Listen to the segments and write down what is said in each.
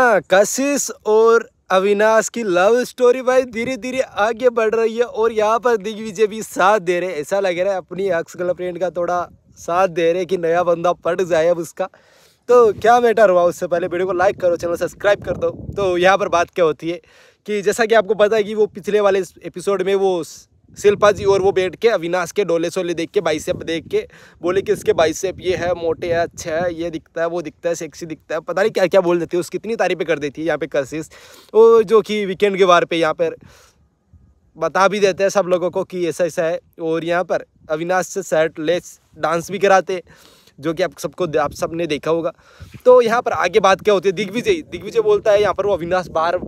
हाँ कशिश और अविनाश की लव स्टोरी भाई धीरे धीरे आगे बढ़ रही है और यहाँ पर दिग्विजय भी साथ दे रहे ऐसा लग रहा है अपनी एक्स गर्लफ्रेंड का थोड़ा साथ दे रहे कि नया बंदा पड़ जाए अब उसका तो क्या मैटर हुआ उससे पहले वीडियो को लाइक करो चैनल सब्सक्राइब कर दो तो यहाँ पर बात क्या होती है कि जैसा कि आपको पता है कि वो पिछले वाले एपिसोड में वो शिल्पा जी और वो बैठ के अविनाश के डोले सोले देख के बाइसेप देख के बोले कि इसके बाइसेप ये है मोटे है अच्छा है ये दिखता है वो दिखता है सेक्सी दिखता है पता नहीं क्या क्या बोल देती है उसकी कितनी तारीफें कर देती है यहाँ पे कशिश वो जो कि वीकेंड के बार पे यहाँ पर बता भी देते हैं सब लोगों को कि ऐसा ऐसा है और यहाँ पर अविनाश से शर्ट लेस डांस भी कराते जो कि आप सबको आप सब ने देखा होगा तो यहाँ पर आगे बात क्या होती है दिग्विजय दिग्विजय बोलता है यहाँ पर वो अविनाश बाहर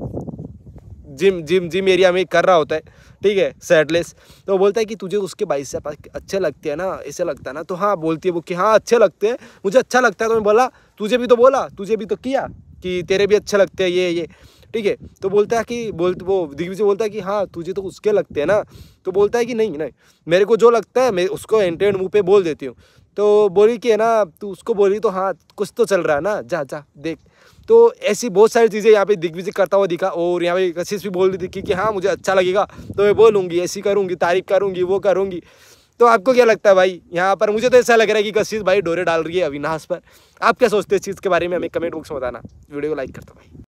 जिम जिम जिम एरिया में कर रहा होता है ठीक है सैडलेस तो बोलता है कि तुझे उसके से अच्छे लगते हैं ना ऐसे लगता है ना तो हाँ बोलती है वो कि हाँ अच्छे लगते हैं मुझे अच्छा लगता है तो मैं बोला तुझे भी तो बोला तुझे भी तो किया कि तेरे भी अच्छे लगते हैं ये ये ठीक है तो बोलता है कि बोल वो दिग्विजय बोलता है कि हाँ तुझे तो उसके लगते हैं ना तो बोलता है कि नहीं नहीं मेरे को जो लगता है मैं उसको एंड मुँह पे बोल देती हूँ तो बोली कि है ना तू उसको बोली तो हाँ कुछ तो चल रहा है ना जा जा देख तो ऐसी बहुत सारी चीज़ें यहाँ पे दिग्विजय करता हुआ दिखा और यहाँ पे कशिश भी बोल रही थी कि, कि हाँ मुझे अच्छा लगेगा तो मैं बोलूँगी ऐसी करूँगी तारीफ करूँगी वो करूँगी तो आपको क्या लगता है भाई यहाँ पर मुझे तो ऐसा लग रहा है कि कशिश भाई डोरे डाल रही है अविनाश पर आप क्या सोचते हैं इस चीज़ के बारे में हमें कमेंट बॉक्स में बताना वीडियो को लाइक करता भाई